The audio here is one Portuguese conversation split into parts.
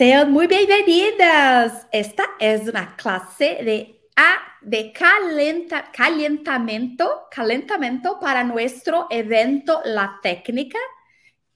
Sean muy bienvenidas. Esta es una clase de, de calentamiento, calentamiento para nuestro evento La Técnica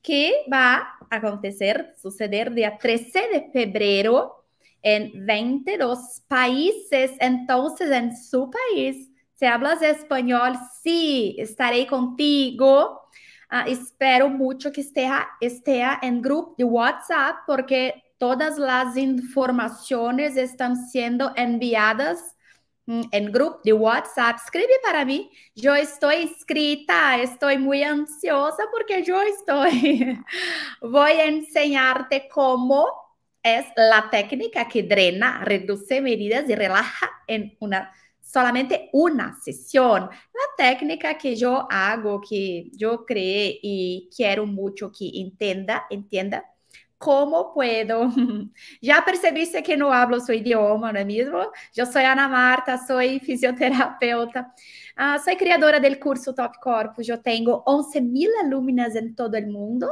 que va a acontecer, suceder día 13 de febrero en 22 países. Entonces, en su país, si hablas español, sí, estaré contigo. Ah, espero mucho que esté, esté en grupo de WhatsApp porque todas las informaciones están siendo enviadas mm, en grupo de WhatsApp. Escribe para mí. Yo estoy inscrita, estoy muy ansiosa porque yo estoy. Voy a enseñarte cómo es la técnica que drena, reduce medidas y relaja en una solamente una sesión. La técnica que yo hago, que yo creé y quiero mucho que entienda, entienda como puedo. Já percebiste que não hablo seu idioma, não é mesmo? Eu sou Ana Marta, sou fisioterapeuta, ah, sou criadora do curso Top Corpo. Eu tenho 11 mil alunas em todo o mundo.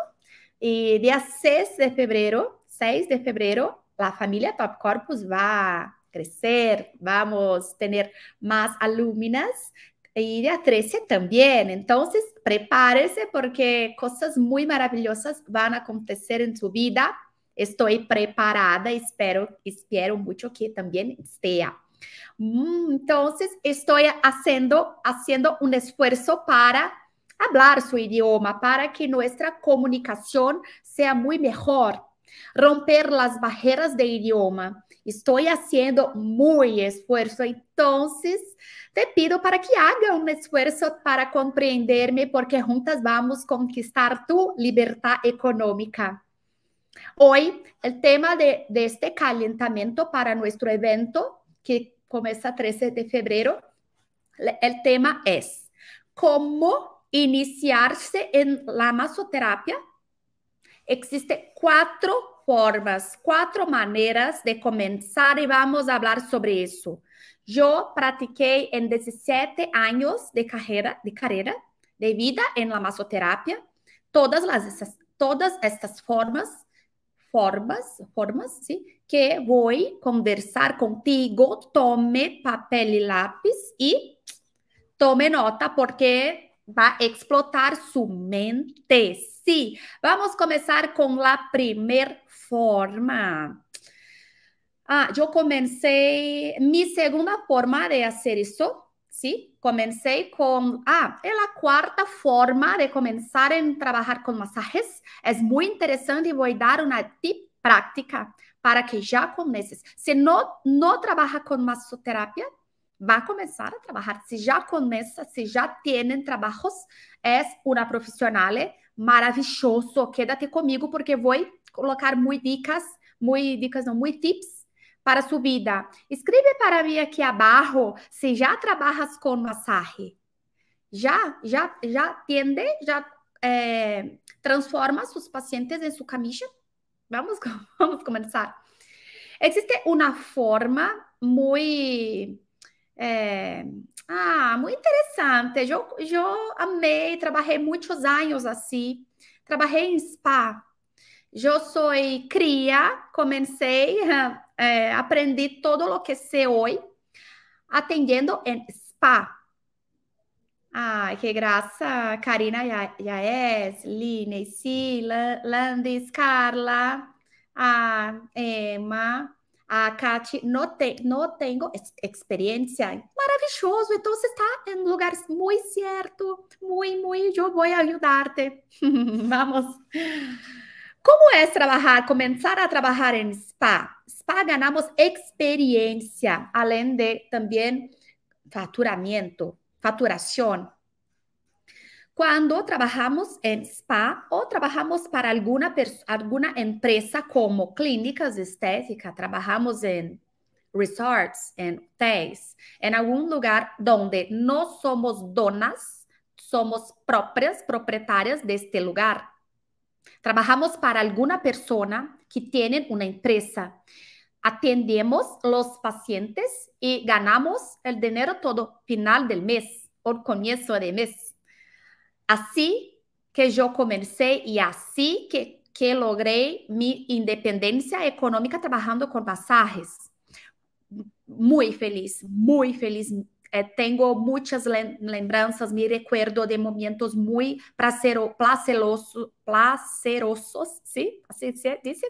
E dia 6 de fevereiro, 6 de fevereiro, a família Top Corpus vai crescer, vamos ter mais alunas y de 13 también. Entonces, prepárese porque cosas muy maravillosas van a acontecer en su vida. Estoy preparada, espero, espero mucho que también esté. Mm, entonces, estoy haciendo, haciendo un esfuerzo para hablar su idioma, para que nuestra comunicación sea muy mejor, romper las barreras de idioma. Estoy haciendo muy esfuerzo, entonces te pido para que haga un esfuerzo para comprenderme porque juntas vamos a conquistar tu libertad económica. Hoy, el tema de, este calentamiento para nuestro evento, que comienza 13 de febrero, el tema es cómo iniciarse en la masoterapia. Existen cuatro formas, quatro maneiras de começar e vamos falar sobre isso. Eu pratiquei em 17 anos de carreira, de carreira, de vida em la todas essas, todas estas formas, formas, formas, sim, que vou conversar contigo, tome papel e lápis e tome nota porque Vai explotar sua mente. Sim, Vamos começar com a primeira forma. Ah, eu comecei. minha segunda forma de fazer isso, Sim, Comecei com. Ah, é a quarta forma de começar a trabalhar com massagens. É muito interessante e vou dar uma tip prática para que já comeces. Se não, não trabalha com massoterapia, va a a trabalhar. se já comienza, se já tienen trabalhos, é uma profissional maravilhoso. Quédate comigo porque vou colocar muito dicas, muito dicas não, muitos tips para sua vida. Escreve para mim aqui abaixo se já trabalhas com massagem. Já, já, já tende, já eh, transforma seus pacientes em sua camisa. Vamos, vamos começar. Existe uma forma muito é... Ah, muito interessante. Eu, eu amei, trabalhei muitos anos assim. Trabalhei em spa. Eu sou cria, comecei, é, aprendi todo o que sei hoje, atendendo em spa. Ai, que graça, Karina Yaes, Line, Sila, Landis, Carla, a Emma, a Kate, não tem, não tenho experiência. Maravilhoso, então você está em lugares muito certo, muito, muito, eu vou ajudar-te. Vamos. Como é trabalhar, começar a trabalhar em spa? Spa ganamos experiência, além de também faturamento, faturação. cuando trabajamos en spa o trabajamos para alguna, empresa como clínicas estéticas, trabajamos en resorts, en hoteles, en algún lugar donde no somos donas, somos propias propietarias de este lugar. Trabajamos para alguna persona que tiene una empresa. Atendemos los pacientes y ganamos el dinero todo final del mes o comienzo de mes. Assim que eu comecei e assim que, que logrei minha independência econômica trabalhando com massagens. Muito feliz, muito feliz. Eh, tenho muitas lembranças, me recuerdo de momentos muito placerosos, placerosos, sim, assim se diz,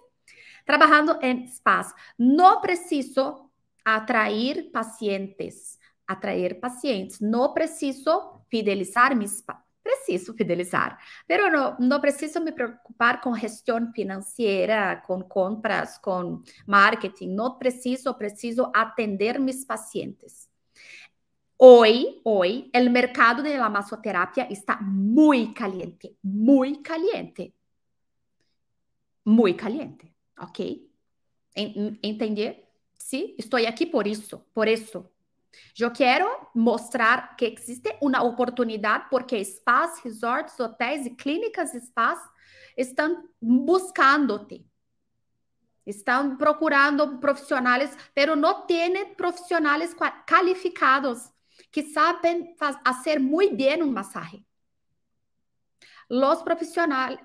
trabalhando em espaço. Não preciso atrair pacientes, atrair pacientes. Não preciso fidelizar mis, preciso fidelizar. Pero não, não preciso me preocupar com gestão financeira, com compras, com marketing. Não preciso, preciso atender meus pacientes. Hoy, hoy, el mercado de la masoterapia está muy caliente, muy caliente. Muy caliente, ¿ok? Entender? Sí, estoy aquí por eso, por eso. Eu quero mostrar que existe uma oportunidade porque spas, resorts, hotéis e clínicas spas estão buscando-te. Estão procurando profissionais, mas não têm profissionais qualificados que sabem fazer muito bem um massagem. Os profissionais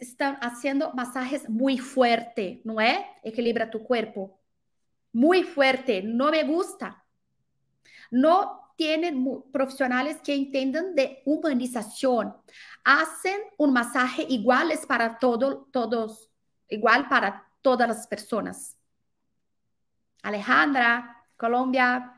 estão fazendo massagens muito forte, não é? Equilibra tu corpo. Muito forte. Não me gusta. no tienen profesionales que entiendan de humanización. Hacen un masaje igual para todo, todos, igual para todas las personas. Alejandra, Colombia.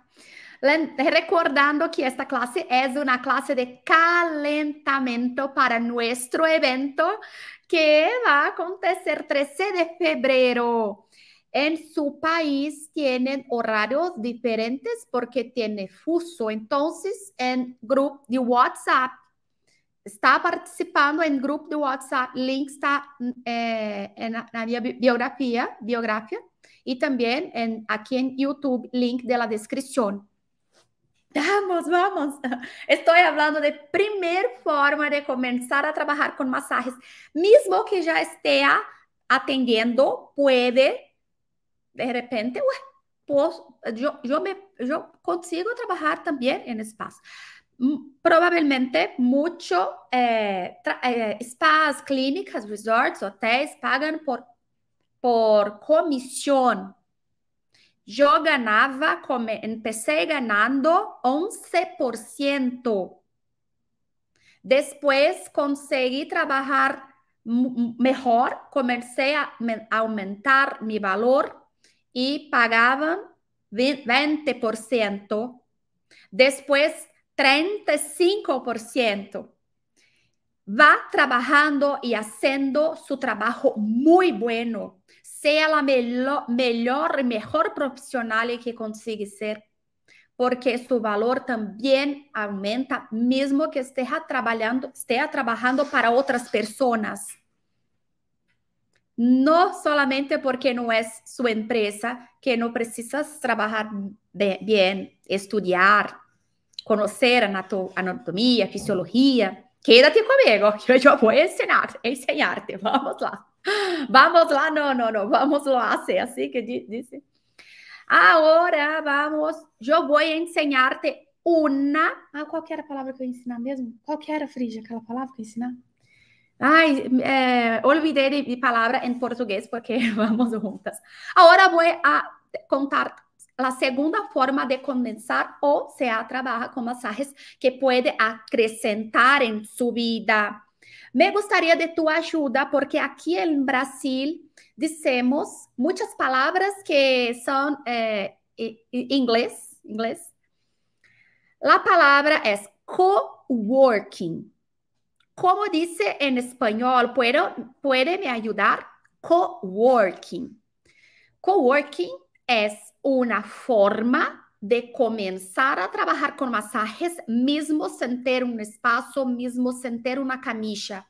Recordando que esta clase es una clase de calentamiento para nuestro evento que va a acontecer 13 de febrero. En su país tienen horarios diferentes porque tiene fuso. Entonces, en grupo de WhatsApp, está participando en grupo de WhatsApp, link está mm, eh, en la biografía, biografía y también en, aquí en YouTube, link de la descripción. Vamos, vamos. Estoy hablando de primera forma de comenzar a trabajar con masajes. Mismo que ya esté atendiendo, puede de repente, pues, yo, me, consigo trabajar también en spas. Probablemente mucho eh, eh, spas, clínicas, resorts, hoteles pagan por, por comisión. Yo ganaba, como empecé ganando 11%. Después conseguí trabajar mejor, comencé a aumentar mi valor y pagaban 20%, después 35%. Va trabajando y haciendo su trabajo muy bueno. Sea la mejor, mejor profesional que consigue ser, porque su valor también aumenta, mismo que esté trabajando, esté trabajando para otras personas. Não solamente porque não é sua empresa, que não precisas trabalhar bem, estudar, conhecer anatomia, fisiologia. Quédate comigo, que eu voy vou ensinar, enseñarte. Vamos lá. Vamos lá, Não, não, não. vamos lá assim, assim que diz. Agora vamos, eu vou ensinar-te uma. Ah, qual que era a palavra que eu ia ensinar mesmo? Qual que era, Frígia, aquela palavra que eu ia ensinar? Ai, eh, olvidei de, de, palavra em português porque vamos juntas. Agora vou a contar a segunda forma de condensar ou se a trabalha com massagens que pode acrescentar em sua vida. Me gostaria de tua ajuda porque aqui em Brasil dizemos muitas palavras que são eh, em inglês, inglês. A palavra é co-working como dice en español, ¿puedo, ¿puede me ayudar? Coworking. Coworking es una forma de começar a trabalhar com massagens, mesmo sem ter um espaço, mesmo sem ter uma camisa.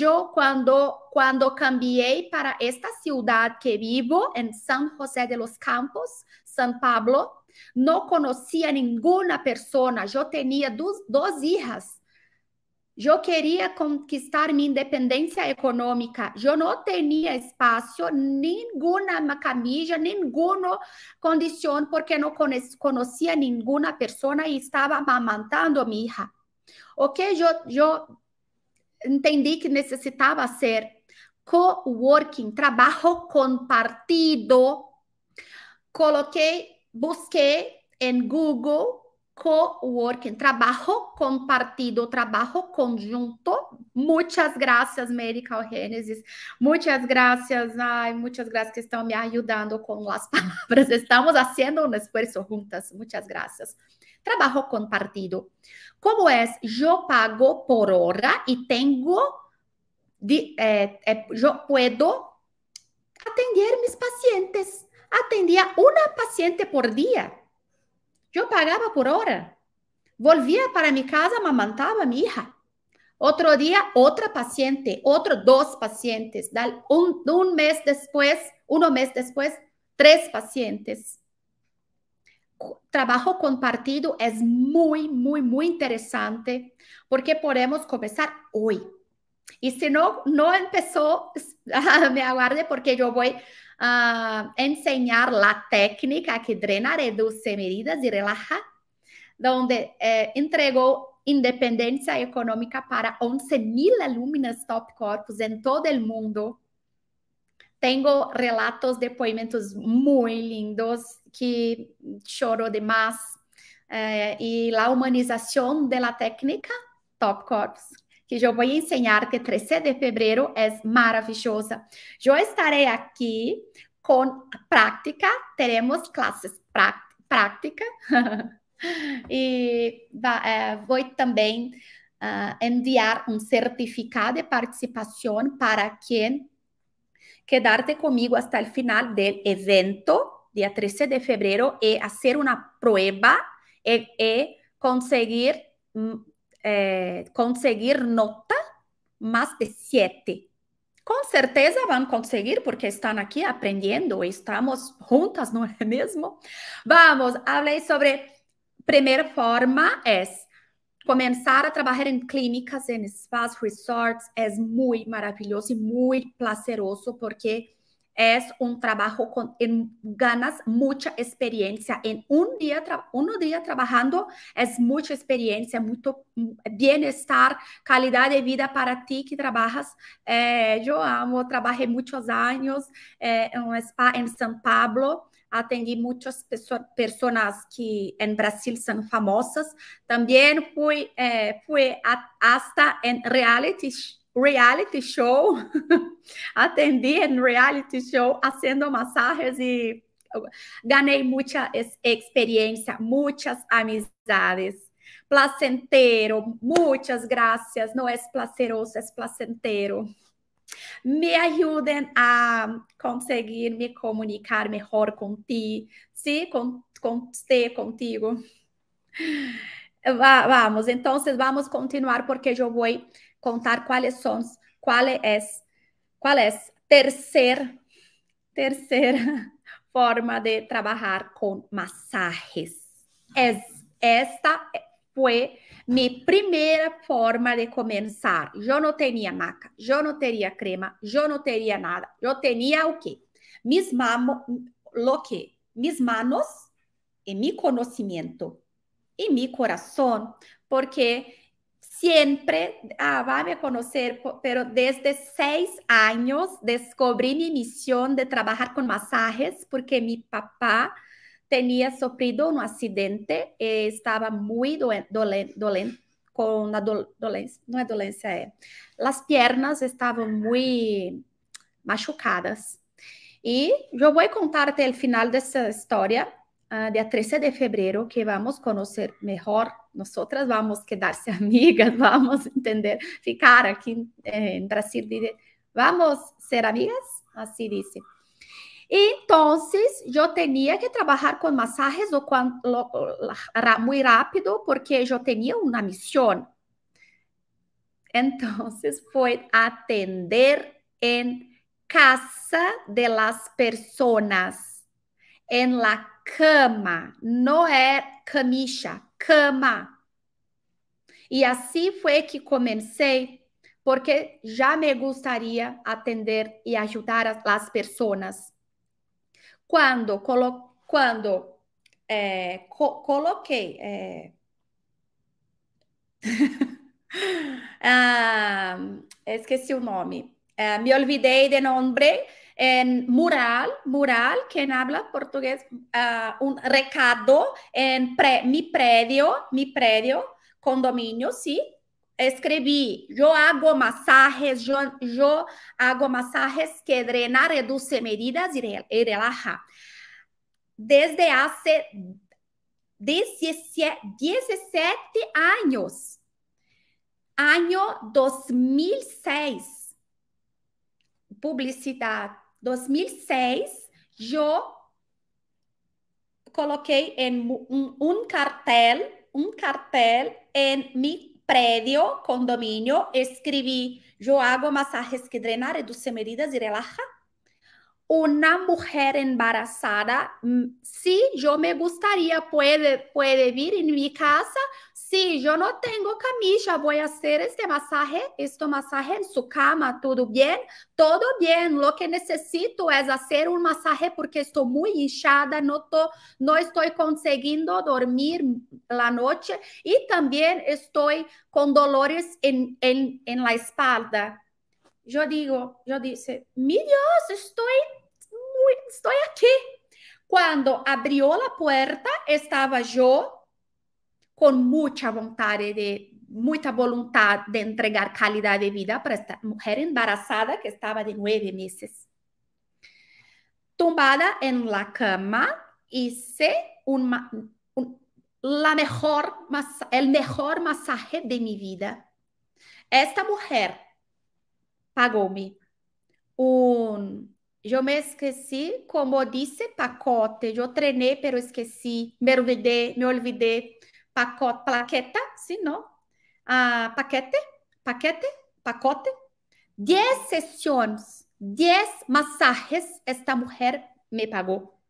Eu, quando quando cambiei para esta cidade que vivo, em São José de los Campos, São Paulo, não conhecia nenhuma pessoa. Eu tinha duas, duas filhas eu queria conquistar minha independência econômica. Eu não tinha espaço, nenhuma camisa, nenhuma condição, porque não conhecia nenhuma pessoa e estava amamantando a minha filha. O que eu, eu entendi que necessitava ser co-working, trabalho compartido. Coloquei, busquei em Google Co-working, trabalho compartido, trabalho conjunto. Muitas graças, Medical Genesis. Muitas graças, ai, muitas graças que estão me ajudando com as palavras. Estamos fazendo um esforço juntas. Muitas graças. Trabalho compartido. Como é? Eu pago por hora e tenho de, eh, eh, eu puedo atender mis pacientes. Atendia uma paciente por dia. Yo pagaba por hora. Volvía para mi casa, amamantaba a mi hija. Otro día, otra paciente, otros dos pacientes. Un, un mes después, uno mes después, tres pacientes. Trabajo compartido es muy, muy, muy interesante porque podemos comenzar hoy. Y si no, no empezó, me aguarde porque yo voy a ah, enseñar la técnica que drena, reduce medidas y relaja, donde eh, entregó independência econômica para 11 mil alunas top corpus em todo o mundo. Tenho relatos, depoimentos muito lindos que choro demais. Eh, e a humanização da técnica top corpus que eu vou ensinar que 13 de fevereiro é maravilhosa. Eu estarei aqui com prática, teremos classes prática e é, vou também uh, enviar um certificado de participação para quem quedar-te comigo até o final do evento, dia 13 de fevereiro, e fazer uma prova e, e conseguir hum, é, conseguir nota mais de sete Com certeza vão conseguir, porque estão aqui aprendendo, estamos juntas, não é mesmo? Vamos, falei sobre. Primeira forma é começar a trabalhar em clínicas, em spas, resorts. É muito maravilhoso e muito placeroso porque é um trabalho com en, ganas experiência em um dia um dia trabalhando é muita experiência muito bem estar qualidade de vida para ti que trabalhas Eh, eu amo, trabalhei muitos anos eh, en spa em São Paulo atendi muitas pessoas que em Brasil são famosas. Também fui, eh, fui até em reality reality show, atendi em reality show, fazendo massagens e uh, ganhei muita experiência, muitas amizades. Placentero, muitas graças. Não é placeroso, é placentero. Me ajudem a conseguir me comunicar melhor com ti, sim, com, com te, contigo. Va vamos, então, vamos continuar porque eu vou contar quais são, qual é, qual é terceira, terceira forma de trabalhar com massagens. esta foi minha primeira forma de começar. Eu não tinha maca, eu não tinha crema, eu não tinha nada. Eu tinha o quê? Mis mamo, lo que? Mis manos e meu conhecimento e meu coração, porque Siempre ah, a conocer, pero desde seis años descubrí mi misión de trabajar con masajes porque mi papá tenía sufrido un accidente, y eh, estaba muy dolente, con la dolencia, no es dolencia, eh, las piernas estaban muy machucadas. Y yo voy a contarte el final de esa historia, Ah, de 13 de febrero que vamos a conocer mejor. Nosotras vamos a quedarse amigas, vamos a entender, ficar aquí en Brasil, vamos a ser amigas, así dice. Entonces, yo tenía que trabajar con masajes o muy rápido porque yo tenía una misión. Entonces, fue atender en casa de las personas, en la cama, não é camisa, cama. E assim foi que comecei, porque já me gostaria atender e ajudar as pessoas. Quando, colo quando é, co coloquei. É... ah, esqueci o nome. É, me olvidei de nome en mural, mural, quien habla portugués, ah, un recado en mi predio, mi predio, condominio, sí. Escribí, yo hago masajes, yo hago masajes que drena, reduce medidas y relaja. Desde hace 17, años, año 2006. publicidad, 2006, eu coloquei em um, cartel, um cartel em meu prédio, condomínio, escrevi, eu hago massagens que drenam, reduzem medidas e relaxa una mujer embarazada, mm, si yo me gustaría, puede, puede vivir en mi casa. Si yo no tengo camilla, voy a hacer este masaje, este masaje en su cama, ¿todo bien? Todo bien, lo que necesito es hacer un masaje porque estoy muy hinchada, no, no estoy consiguiendo dormir la noche y también estoy con dolores en, en, en la espalda. Yo digo, yo dice, mi Dios, estoy estou aqui. Quando abriu a porta, estava eu com muita vontade de muita vontade de entregar qualidade de vida para esta mulher embarazada que estava de nove meses. Tumbada em la cama, hice uma, um, la mejor, el mejor masaje de minha vida. Esta mulher pagou-me um eu me esqueci, como disse, pacote. Eu treinei, mas esqueci. Me olvidei, me olvidei. Pacote, plaqueta, sim, não? Ah, paquete, paquete, pacote. Dez sessões, dez massagens esta mulher me pagou.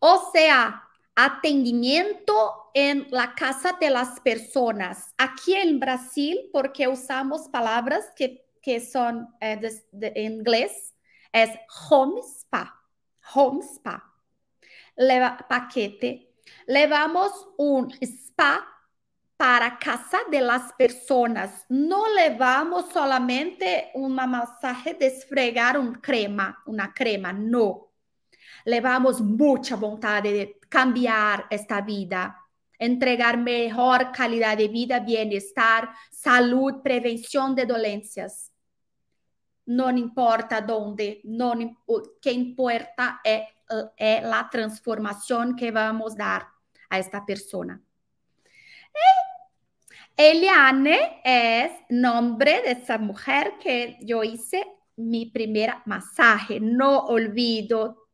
Ou seja, atendimento em la casa de las personas. Aqui em Brasil, porque usamos palavras que, que são eh, de, em inglês, es home spa, home spa. paquete, levamos un spa para casa de las personas. No levamos solamente un masaje desfregar un crema, una crema, no. Levamos mucha voluntad de cambiar esta vida, entregar mejor calidad de vida, bienestar, salud, prevención de dolencias. No importa dónde, no que importa es, e la transformación que vamos a dar a esta persona. Eliane es nombre de esa mujer que yo hice mi primer masaje, no olvido.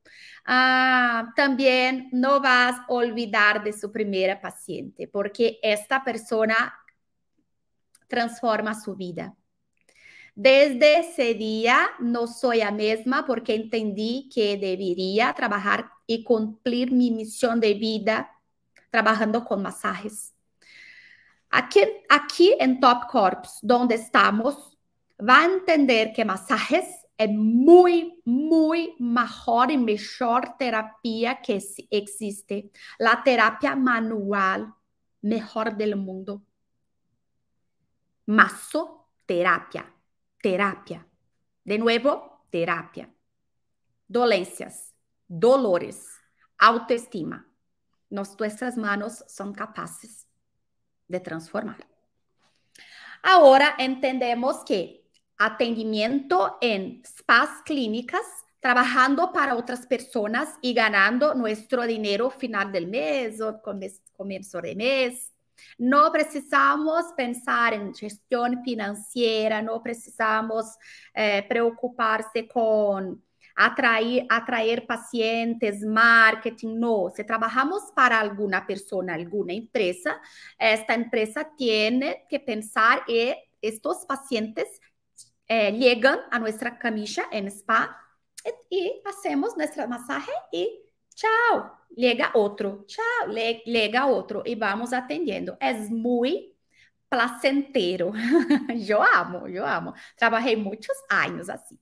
Ah, también no vas a olvidar de su primera paciente porque esta persona transforma su vida. Desde ese día no soy la misma porque entendí que debería trabajar y cumplir mi misión de vida trabajando con masajes. Aquí, aquí en Top Corps, donde estamos, va a entender que masajes es muy, muy mejor y mejor terapia que existe. La terapia manual mejor del mundo. Masoterapia. terapia. De novo, terapia. dolências, dolores, autoestima. Nuestras manos são capazes de transformar. Agora entendemos que atendimento em spas clínicas, trabalhando para outras pessoas e ganhando nosso dinheiro final do mês ou começo de mês. No precisamos pensar en gestión financiera, no precisamos eh, preocuparse con atraer, pacientes, marketing, no. Si trabajamos para alguna persona, alguna empresa, esta empresa tiene que pensar que estos pacientes eh, llegan a nuestra camilla en spa y, eh, y hacemos nuestro masaje y chao, liga outro, tchau, liga outro e vamos atendendo, Es é muito placentero. eu amo, eu amo. trabalhei muitos anos assim.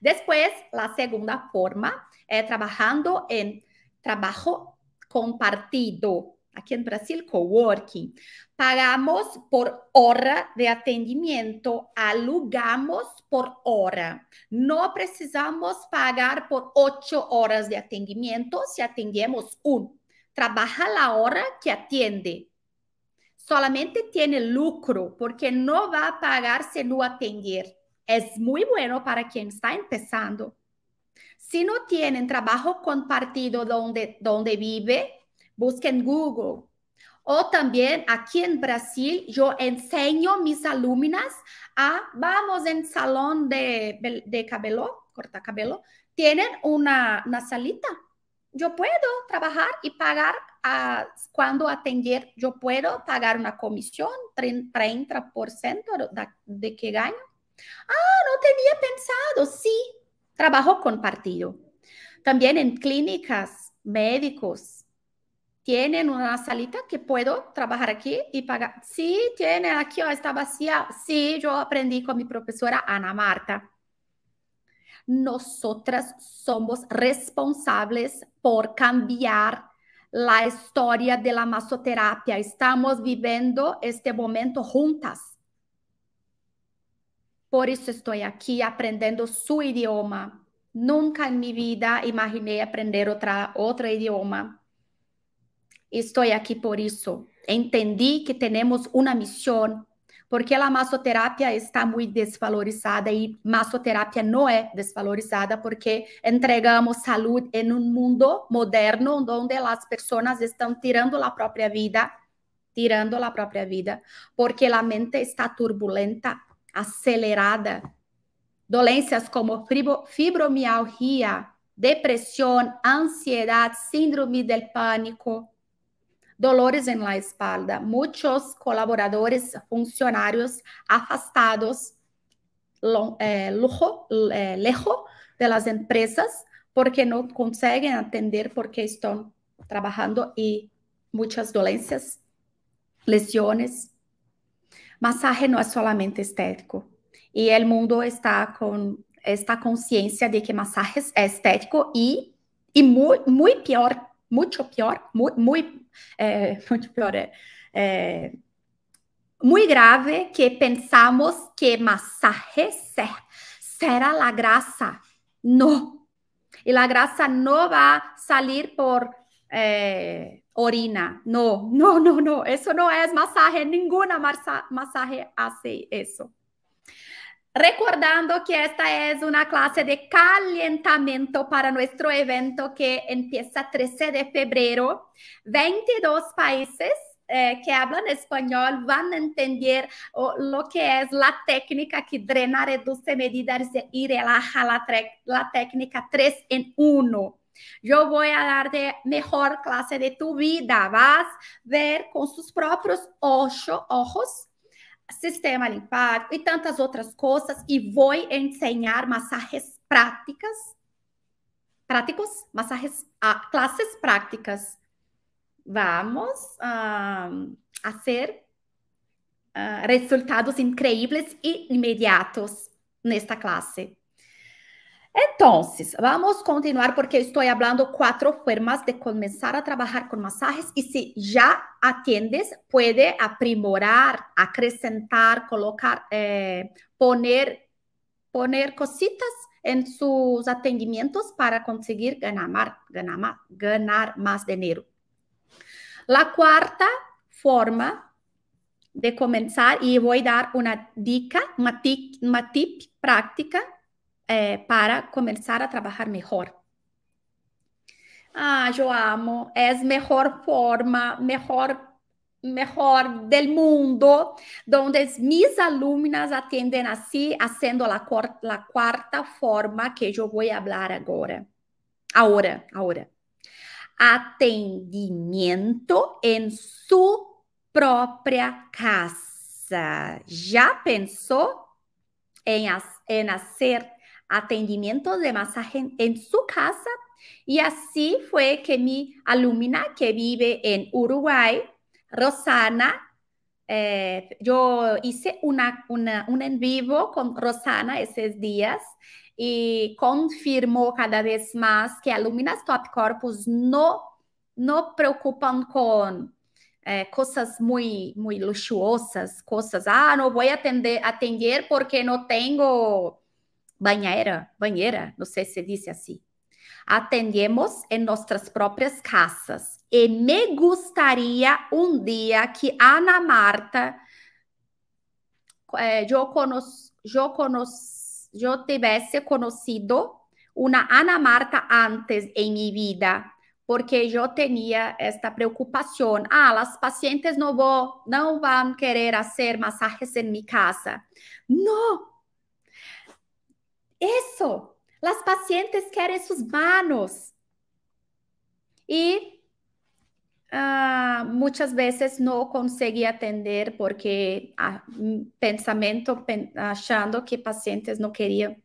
Después, a segunda forma, é eh, trabalhando em trabalho compartido. aquí en Brasil, coworking. Pagamos por hora de atendimiento, alugamos por hora. No precisamos pagar por ocho horas de atendimiento si atendemos un. Trabaja la hora que atiende. Solamente tiene lucro porque no va a pagar si no atender. Es muy bueno para quien está empezando. Si no tienen trabajo compartido donde, donde vive, busquen Google. O también aquí en Brasil yo enseño a mis alumnas a, vamos en salón de, de cabello, corta cabello, tienen una, salita. Yo puedo trabajar y pagar a, cuando atender, yo puedo pagar una comisión, 30% de, de que gano. Ah, no tenía pensado, sí, trabajo compartido. También en clínicas, médicos, tienen una salita que puedo trabajar aquí y pagar. Sí, tienen aquí, está vacía. Sí, yo aprendí con mi profesora Ana Marta. Nosotras somos responsables por cambiar la historia de la masoterapia. Estamos viviendo este momento juntas. Por eso estoy aquí aprendiendo su idioma. Nunca en mi vida imaginé aprender otra, otro idioma Estou aqui por isso. Entendi que temos uma missão, porque a massoterapia está muito desvalorizada e massoterapia não é desvalorizada porque entregamos saúde em um mundo moderno onde as pessoas estão tirando a própria vida, tirando a própria vida, porque a mente está turbulenta, acelerada. Dolências como fibromialgia, depressão, ansiedade, síndrome do pânico, dolores en la espalda, muchos colaboradores, funcionarios afastados, lo, eh, lujo, eh, lejos de las empresas porque no consiguen atender porque están trabajando y muchas dolencias, lesiones. Masaje no es solamente estético y el mundo está con esta conciencia de que masajes es estético y, y muy, muy peor mucho pior, muy, muy é, muito pior, é, muy é, muito grave que pensamos que masaje será a graça. Não. E a graça não vai sair por eh, orina. Não, não, não, não. Isso não é massagem. Nenhuma massagem hace isso. Recordando que esta es una clase de calentamiento para nuestro evento que empieza 13 de febrero. 22 países eh, que hablan español van a entender oh, lo que es la técnica que drena, reduce, medidas y relaja la, la técnica 3 en 1. Yo voy a dar de mejor clase de tu vida. Vas a ver con sus propios ocho, ojos sistema limpar e tantas outras coisas e vou ensinar massagens práticas, práticos, massagens, ah, classes práticas. Vamos ah, fazer ah, resultados incríveis e imediatos nesta classe. Então, vamos continuar porque estou falando quatro formas de começar a trabalhar com masajes e se já atendes, pode aprimorar, acrescentar, colocar, eh, poner, poner cositas en sus atendimientos para conseguir ganar, más, ganar, más, ganar más dinero. La cuarta forma de comenzar, y voy a dar una dica, una tip, una tip práctica é, para começar a trabalhar melhor. Ah, eu amo, é a melhor forma, melhor melhor del mundo, donde as alumnas atendem assim, fazendo a quarta, quarta forma que eu vou falar agora. Agora, agora. Atendimento em sua própria casa. Já pensou em, em fazer Atendimientos de masaje en, su casa. Y así fue que mi alumna que vive en Uruguay, Rosana, eh, yo hice una, un en vivo con Rosana esos días y confirmó cada vez más que alumnas Top Corpus no, no preocupan con eh, cosas muy, muy luxuosas, cosas, ah, no voy a atender, atender porque no tengo banheira, banheira, não sei se disse assim. Atendemos em nossas próprias casas. E me gostaria um dia que Ana Marta, eh, eu, conos, eu, conos, eu tivesse conhecido uma Ana Marta antes em minha vida, porque eu tinha esta preocupação. Ah, as pacientes não vão, não vão querer fazer massagens em minha casa. Não, isso, as pacientes querem suas manos. e uh, vezes não no atender porque uh, hum, pensamiento pen, achando que pacientes não queriam.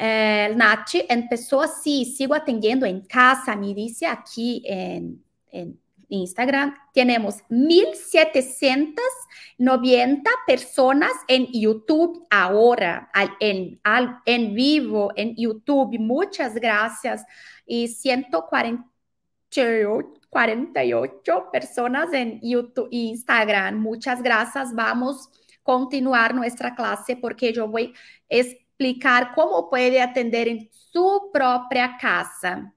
Eh, Nath pessoa sim sigo atendendo em casa, me disse aqui em, en Instagram. Tenemos 1790 personas en YouTube ahora, en, en vivo, en YouTube. Muchas gracias. Y 148 personas en YouTube e Instagram. Muchas gracias. Vamos a continuar nuestra clase porque yo voy a explicar cómo puede atender en su propia casa.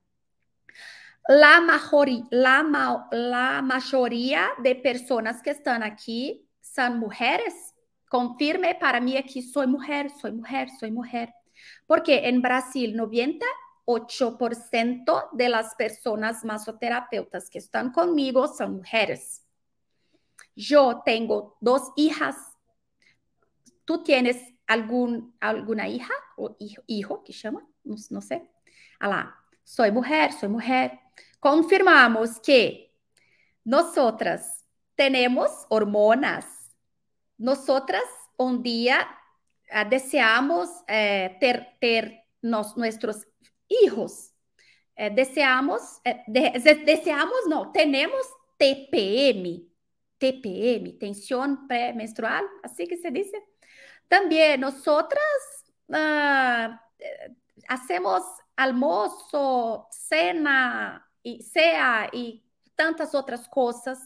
La, mayoría, la, mayoría de personas que están aquí son mujeres. Confirme para mí aquí, soy mujer, soy mujer, soy mujer. Porque en Brasil, 98% de las personas masoterapeutas que están conmigo son mujeres. Yo tengo dos hijas. ¿Tú tienes algún, alguna hija o hijo, que llama? No, sé. Alá, soy mujer, soy mujer. confirmamos que nós outras temos hormonas, nós outras um dia ah, eh, desejamos eh, ter, ter nos, nossos filhos, eh, desejamos, eh, de, desejamos não, temos TPM, TPM, tensão pré-menstrual, assim que se diz. Também nós outras ah, eh, hacemos almoço, cena, e CA e tantas outras coisas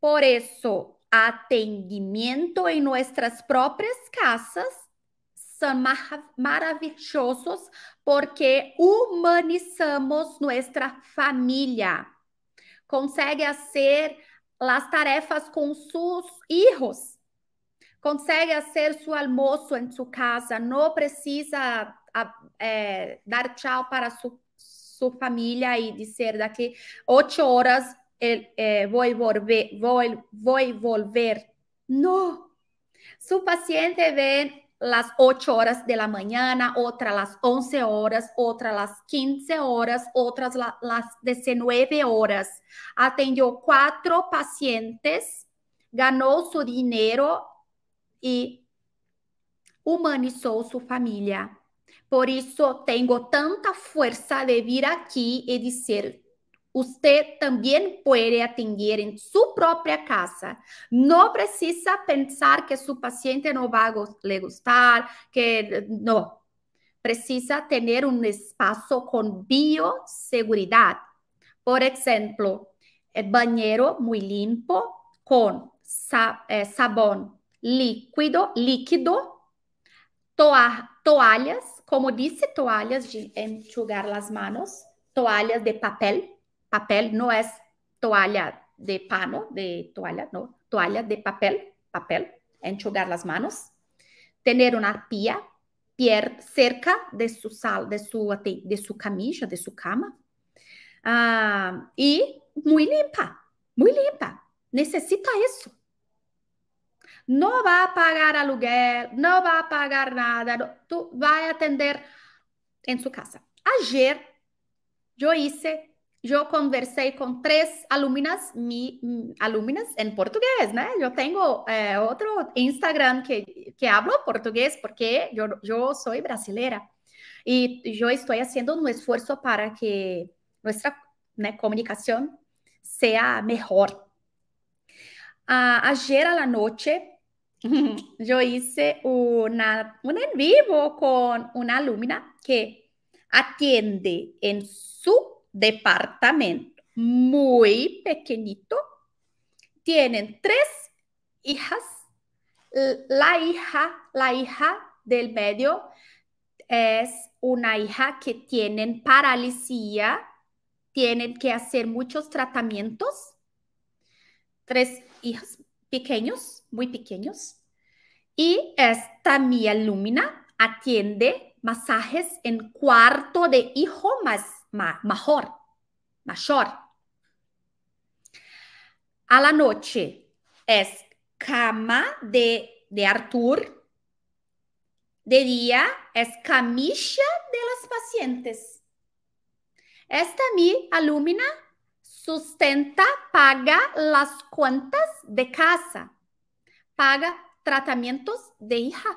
Por isso atendimento em nossas próprias casas são maravilhosos porque humanizamos nossa família Consegue fazer as tarefas com seus filhos Consegue fazer seu almoço em sua casa, não precisa é, dar tchau para su su família e dizer daqui oito horas vou eh, eh, vou volver, vou, voy volver. Não! su paciente ven às 8 horas da manhã outra às onze 11 horas, outra às 15 horas, outras às dezenove 19 horas. atendeu quatro pacientes, ganhou seu dinheiro e humanizou sua família por isso, tenho tanta força de vir aqui e dizer: você também pode atender em sua própria casa. Não precisa pensar que seu paciente não vai lhe gostar, que não. Precisa ter um espaço com biosseguridade. Por exemplo, é banheiro muito limpo com é, sabão líquido, líquido, toalhas como dice, toallas de enchugar las manos, toallas de papel, papel no es toalla de pano, de toalla, no, de papel, papel, enchugar las manos, tener una pía cerca de su sal, de su, de camilla, de su cama, ah, y muy limpa, muy limpa, necesita eso. não vai pagar aluguel, não vai pagar nada, tu vai atender em sua casa. Ayer, eu hice, eu conversei com três aluminas, mi, mm, aluminas em português, né? Eu tenho eh, outro Instagram que, que hablo português porque eu, eu sou brasileira. E eu estou fazendo um esforço para que nossa né, comunicação seja melhor. Ah, ayer à noite, yo hice una, un en vivo con una alumna que atiende en su departamento muy pequeñito. Tienen tres hijas. La hija, la hija del medio es una hija que tienen paralisia, tienen que hacer muchos tratamientos. Tres hijas pequeños, muy pequeños. Y esta mi alumna, atiende masajes en cuarto de hijo más, mayor. A la noche es cama de, de Artur. De día es camilla de las pacientes. Esta mi alumna Sustenta, paga las cuentas de casa, paga tratamientos de hija,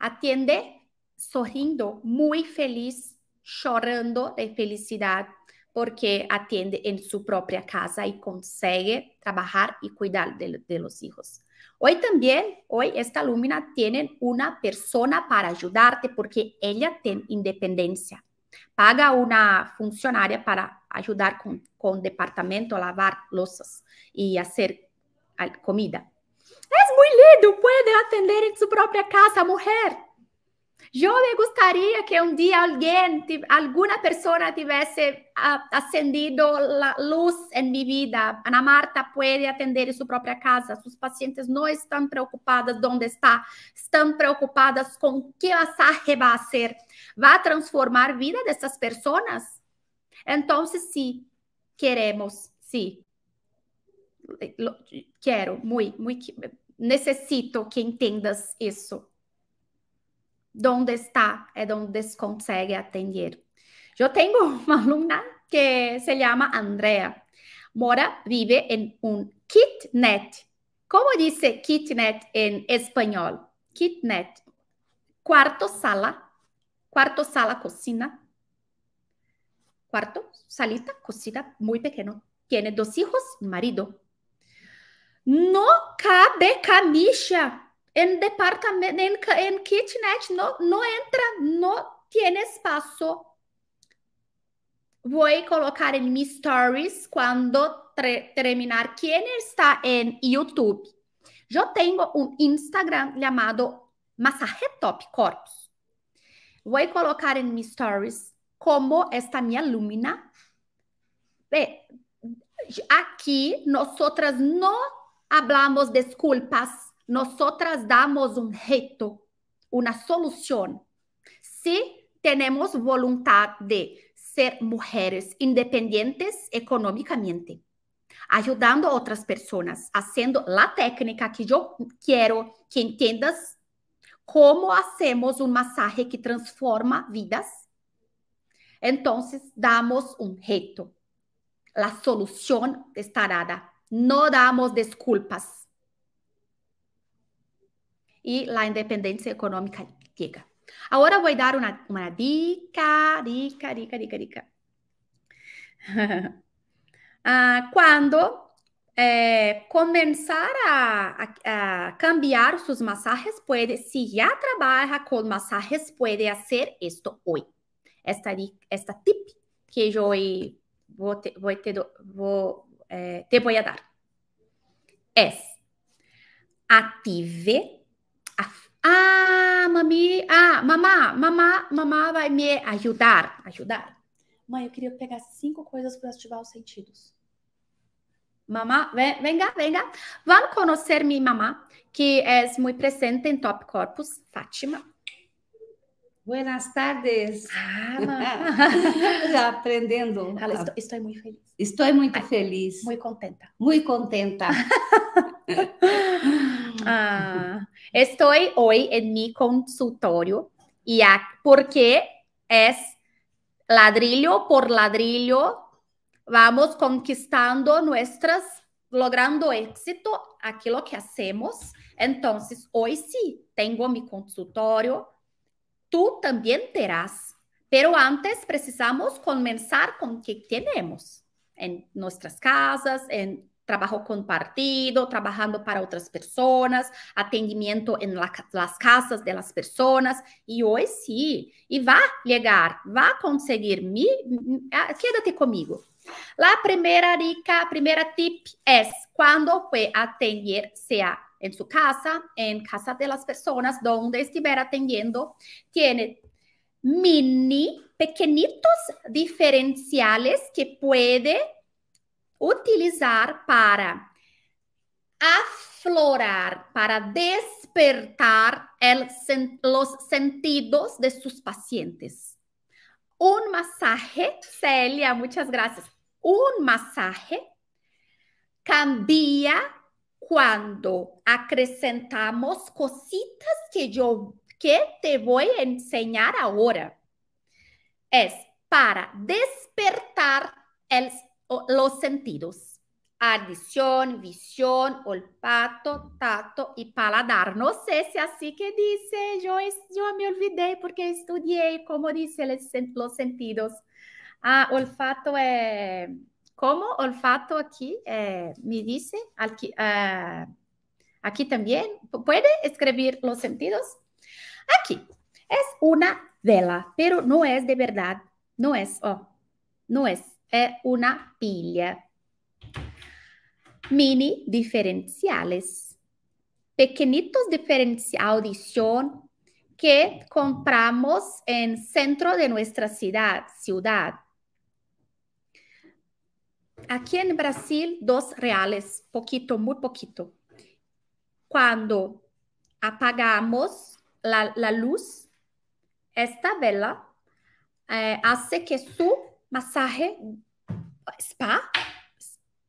atiende sorriendo, muy feliz, llorando de felicidad porque atiende en su propia casa y consigue trabajar y cuidar de, de los hijos. Hoy también, hoy esta alumna tiene una persona para ayudarte porque ella tiene independencia. Paga una funcionaria para ayudar con, con departamento a lavar losas y hacer comida. Es muy lindo, puede atender en su propia casa, mujer. Yo me gustaría que un día alguien, alguna persona tivesse acendido ah, la luz en mi vida. Ana Marta puede atender en su propia casa. Sus pacientes no están preocupadas dónde está, están preocupadas con qué masaje va a hacer. Vai transformar a vida dessas pessoas? Então, sim, queremos, sim. Quero, muito, muito. Necessito que entendas isso. Donde está é onde consegue atender. Eu tenho uma aluna que se chama Andrea. Mora, vive em um kitnet. Como diz kitnet em espanhol? Kitnet. Quarto sala Cuarto, sala, cocina. Cuarto, salita, cocina, muy pequeño. Tiene dos hijos, marido. No cabe camisa em departamento, em, kitnet, não, não entra, não tem espaço. Vou colocar em mis stories quando terminar quem está em YouTube. Eu tenho um Instagram chamado Masaje Top Corpus. Vou colocar em mis stories como esta minha lúmina. aqui, nós outras não hablamos desculpas, nós outras damos um reto, uma solução. Se temos vontade de ser mulheres independentes economicamente, ajudando outras pessoas, fazendo a técnica que eu quero que entendas como hacemos um massagem que transforma vidas, então damos um reto. A solução está dada. Não damos desculpas. E a independência econômica chega. Agora vou dar uma, uma dica, dica, dica, dica, dica. quando ah, é, começar a, a, a, cambiar seus massagens pode se já trabalha com massagens pode fazer isto hoje Esta, esta tip que vou te vou te, vou é, te vou a dar é, es a Ah, mami, ah, mamá, mamá, mamá vai me ajudar, ajudar. Mãe, eu queria pegar cinco coisas para ativar os sentidos. Mamá, vem, venga, venga. Vamos conhecer minha mamá, que é muito presente em Top Corpus, Fátima. Buenas tardes. Ah, aprendendo. Ah, estou, estou, muito feliz. Estou muito Ai, feliz. Muito contenta. Muito contenta. ah, estou hoje em meu consultório e porque é ladrilho por ladrilho Vamos conquistando nuestras, logrando éxito, aquilo que hacemos. Então, hoje sim tenho meu consultório, tú também terás, pero antes precisamos começar com o que temos em nossas casas, em trabalho compartido, trabalhando para outras pessoas, atendimento em la, las casas de las personas. e hoje sim, e va chegar, llegar, conseguir mi, ah, quédate comigo. La primera rica, primera tip es cuando fue a atender, sea en su casa, en casa de las personas donde estuviera atendiendo, tiene mini, pequeñitos diferenciales que puede utilizar para aflorar, para despertar los sentidos de sus pacientes. Un masaje, Celia, muchas gracias un masaje cambia cuando acrecentamos cositas que yo que te voy a enseñar ahora. Es para despertar los sentidos. Adición, visión, olfato, tacto y paladar. No sé si así que dice, yo, yo me olvidé porque estudié cómo dice los sentidos. Ah, olfato es... ¿Cómo? Olfato aquí me dice, aquí, también, ¿puede escribir los sentidos? Aquí, es una vela, pero no es de verdad, no es, oh, no es, es una pila. Mini diferenciales, pequeñitos diferenciales, audición que compramos en centro de nuestra ciudad, ciudad Aquí en Brasil, dos reales, poquito, muy poquito. Cuando apagamos la, luz, esta vela eh, hace que su masaje spa,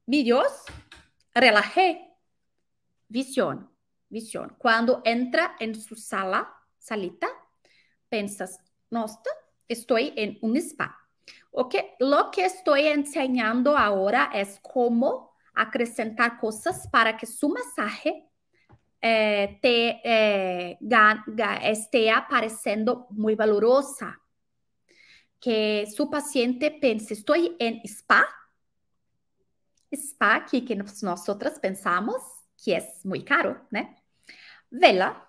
mi Dios, relaje. Visión, visión. Cuando entra en su sala, salita, piensas, no, estoy en un spa Okay. Lo que estou enseñando ahora es cómo acrescentar cosas para que su mensaje eh, te, eh, esté apareciendo muy valorosa. Que su paciente piense, estoy en spa. Spa, que, que nosotras pensamos que es muy caro, ¿no? Vela.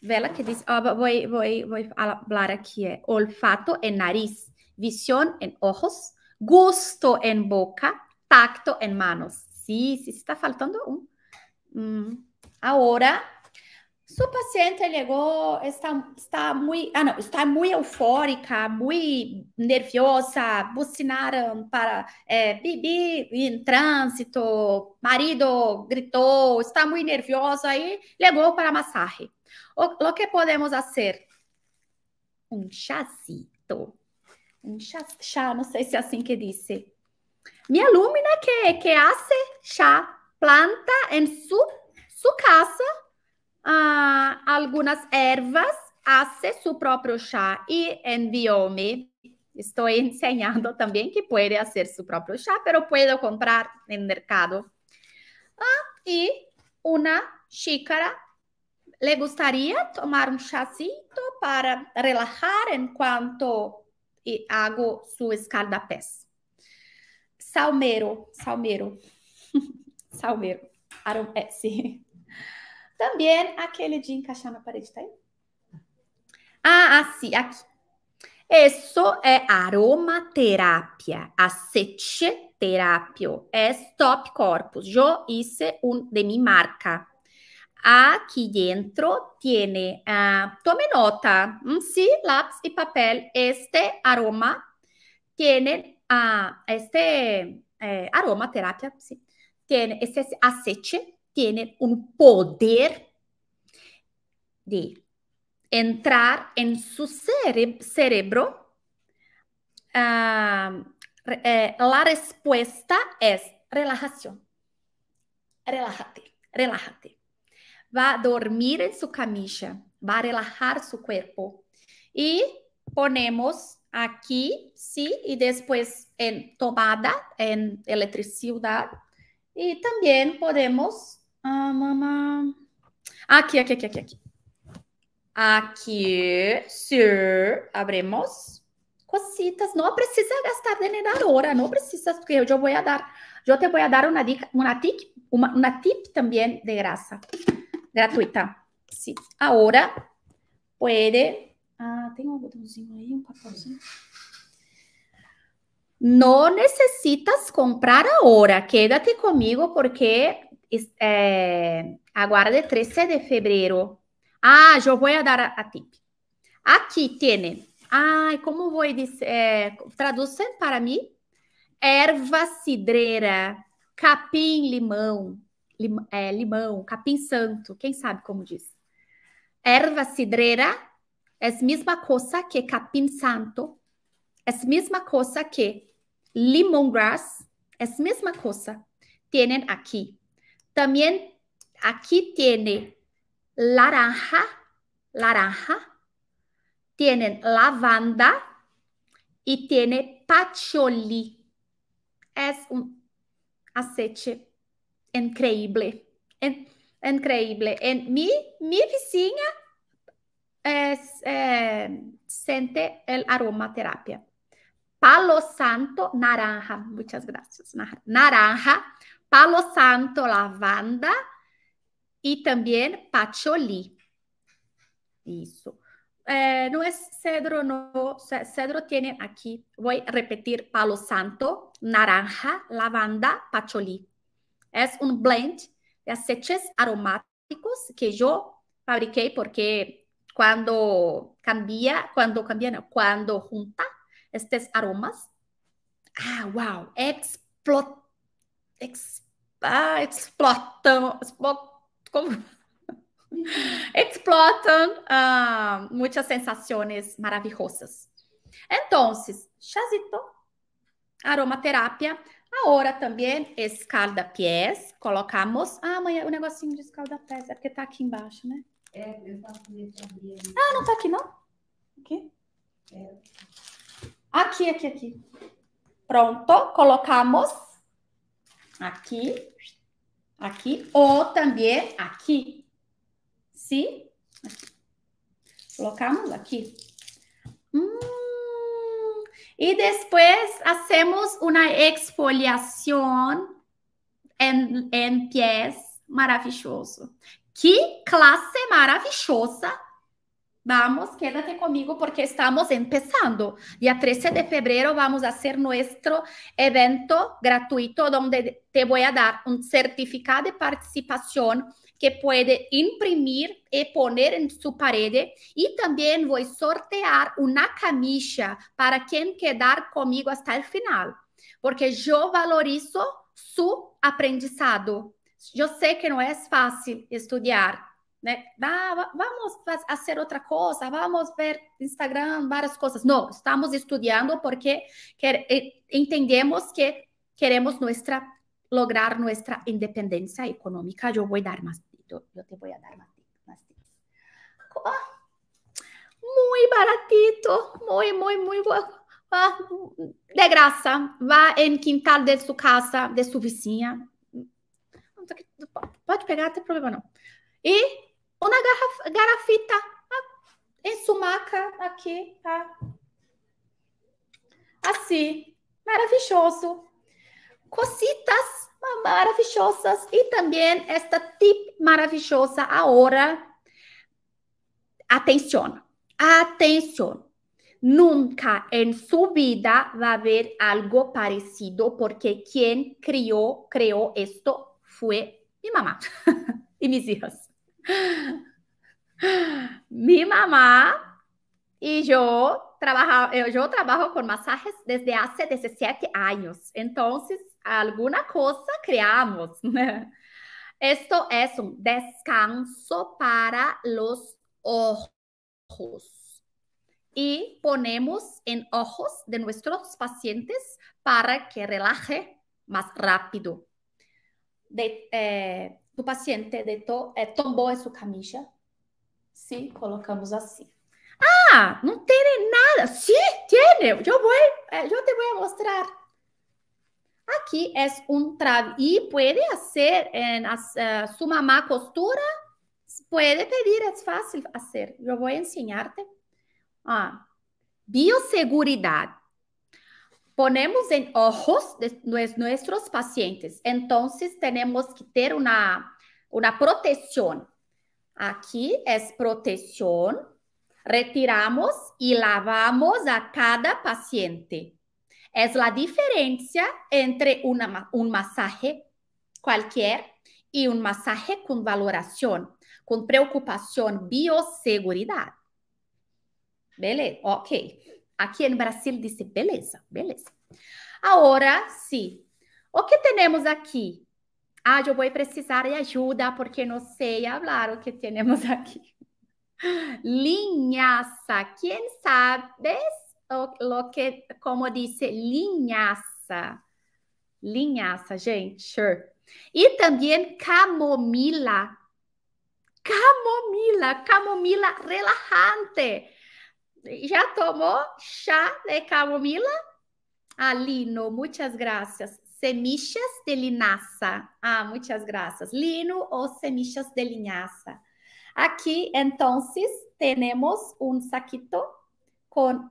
Vela que dice, oh, voy, voy, voy a hablar aquí, eh, olfato en nariz visión en ojos, gusto en boca, tacto en manos. Sí, sí, está faltando un. Mm. Ahora, su paciente llegó, está, está muy, ah, no, está muy eufórica, muy nerviosa, bucinaram para beber, eh, em trânsito, marido gritou, está muito nerviosa e chegou para massagem. O, o que podemos fazer? Um chazinho chá, não sei se é assim que disse. Minha alumina que, que hace chá, planta em su, su casa ah, algumas ervas, hace seu próprio chá e enviou-me. Estou ensinando também que pode fazer seu próprio chá, mas posso comprar no mercado. Ah, e uma xícara. Le gostaria tomar um chacito para relaxar enquanto e hago sua escardapés. pés. salmeiro salmeiro salmeiro é, sim. Também aquele de encaixar na parede, tá aí? Ah, assim, aqui. Isso é aromaterapia, aceteterapio, é top corpus. Eu hice um de mim marca. Aquí dentro tiene, ah, tome nota, mm, sí, lápiz y papel, este aroma tiene, ah, este eh, aroma, terapia, sí, tiene, este aceite tiene un poder de entrar en su cerebro. Ah, eh, la respuesta es relajación. Relájate, relájate. va dormir en su camilla, va a relajar su cuerpo. Y ponemos aqui, sim, sí, e depois em tomada, em eletricidade. E também podemos. Ah, mamá. Aqui, aqui, aqui, aqui, aqui. Aqui, abrimos. Cositas, não precisa gastar dinheiro hora, não precisa, porque eu vou dar, eu te vou dar uma dica, uma tip, uma, uma tip também de graça gratuita. Sim. Agora, pode. Ah, tem um botãozinho aí, um papelzinho. Não necessitas comprar agora. Quédate comigo porque é, aguarda 13 de fevereiro. Ah, eu vou dar a, a tip. Aqui tem. Ai, como vou dizer? É, eh, traduzem para mim. Erva cidreira, capim-limão, lim, é, limão, capim santo, quem sabe como diz. Erva cidreira é a mesma coisa que capim santo, é a mesma coisa que lemongrass, é a mesma coisa. Tienen aqui. Também aqui tem laranja, laranja, tem lavanda e tem patchouli. É um aceite increíble. increíble. En mi, mi vecina eh, siente el aromaterapia. Palo Santo, naranja. Muchas gracias. Naranja, Palo Santo, lavanda y también pacholí. Eso. Eh, no es cedro, no. Cedro tiene aquí. Voy a repetir palo santo, naranja, lavanda, pacholí. Es un blend de aceites aromáticos que yo fabriqué porque cuando cambia, cuando cambia, no, cuando junta estos aromas, ah, wow, explot, ex, ah, explotam, explot, sensações maravilhosas. Então muchas sensaciones maravillosas. Entonces, chazito, aromaterapia Agora também é escalda-pés, colocamos. Ah, mãe, o negocinho de escalda-pés é porque tá aqui embaixo, né? É, eu tava abrir Ah, não tá aqui, não? Aqui? É. Aqui, aqui, aqui. Pronto, colocamos aqui, aqui, ou também aqui. Sim? Colocamos aqui. Hum. Y después hacemos una exfoliación en, en pies maravilloso. Que classe maravilhosa Vamos, quédate comigo porque estamos empezando. a 13 de febrero vamos a hacer nuestro evento gratuito donde te voy a dar un certificado de participación que puede imprimir y poner en su pared y también voy a sortear una camisa para quien quedar conmigo hasta el final, porque yo valorizo su aprendizado. Yo sé que no es fácil estudiar, né? Ah, vamos fazer outra coisa, vamos ver Instagram, várias coisas. Não, estamos estudando porque quer, entendemos que queremos nossa, lograr nossa independência econômica. Eu vou dar mais, eu, eu te vou dar mais, mais Muito baratito, muito, muito, muito ah, de graça, vá em quintal de sua casa, de sua vizinha. Pode pegar, não tem problema não. E ou na garraf, garrafita, ah, em sumaca, aqui, tá? Assim, maravilhoso. Cositas maravilhosas e também esta tip maravilhosa agora. Atenção, atenção. Nunca em sua vida vai haver algo parecido, porque quem criou, criou isto foi minha mamã e minhas filhas. Mi mamá y yo, trabaja, eh, yo trabajo con masajes desde hace 17 años, entonces alguna cosa creamos. Esto es un descanso para los ojos. Y ponemos en ojos de nuestros pacientes para que relaje más rápido. De, eh, do paciente deitou, é, tombou essa camisa se colocamos assim. Ah, não tem nada. Sim, tem. Eu vou, é, eu te vou mostrar. Aqui é um trave e pode fazer eh, é, é, sua mamá costura. Pode pedir, é fácil fazer. Eu vou ensinar-te. Ah, biosseguridade. ponemos en ojos de nuestros pacientes. Entonces tenemos que tener una, una protección. Aquí es protección. Retiramos y lavamos a cada paciente. Es la diferencia entre un masaje cualquier y un masaje con valoración, con preocupación, bioseguridad. Beleza? Ok. Aqui é no Brasil disse, beleza, beleza. Agora, sim. O que temos aqui? Ah, eu vou precisar de ajuda porque não sei falar o que temos aqui. Linhaça. Quem sabe o, o que, como disse, linhaça. Linhaça, gente. Sure. E também camomila. Camomila, camomila relaxante. Já tomou chá de camomila? Alino, muitas graças. Semichas de linhaça. Ah, muitas graças. Lino ou semichas de linhaça. Aqui, então, temos um saquito com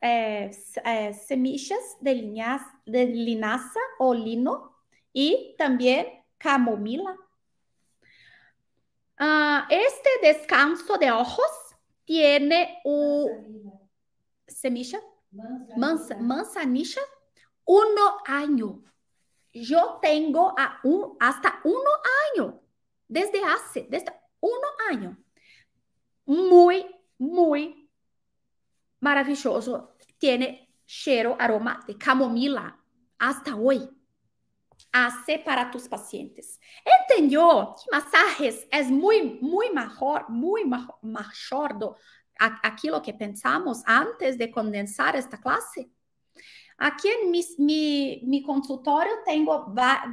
eh, eh, de linhaça, de linaza ou ah, lino e eh, eh, também camomila. Uh, este descanso de ojos tiene o semicha mansa, manzanilla, uno año. Yo tengo a un, hasta uno año, desde hace, desde uno año. Muy, muy maravilloso. Tiene cheiro, aroma de camomila hasta hoy a para tus pacientes. Entendió que masajes es muy, muy mejor, muy mejor do, aquilo que pensamos antes de condensar esta clase? Aqui em mi, mi, mi consultório tenho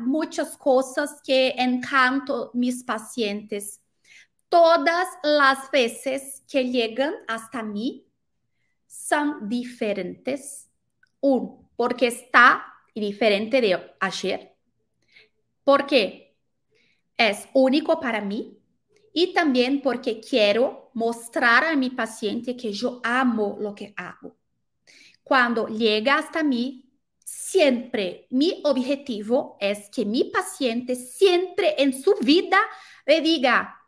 muitas coisas que encanto meus pacientes. Todas as vezes que chegam até mim são diferentes. Um, porque está diferente de ayer. porque es único para mí y también porque quiero mostrar a mi paciente que yo amo lo que hago. Cuando llega hasta mí, siempre mi objetivo es que mi paciente siempre en su vida le diga,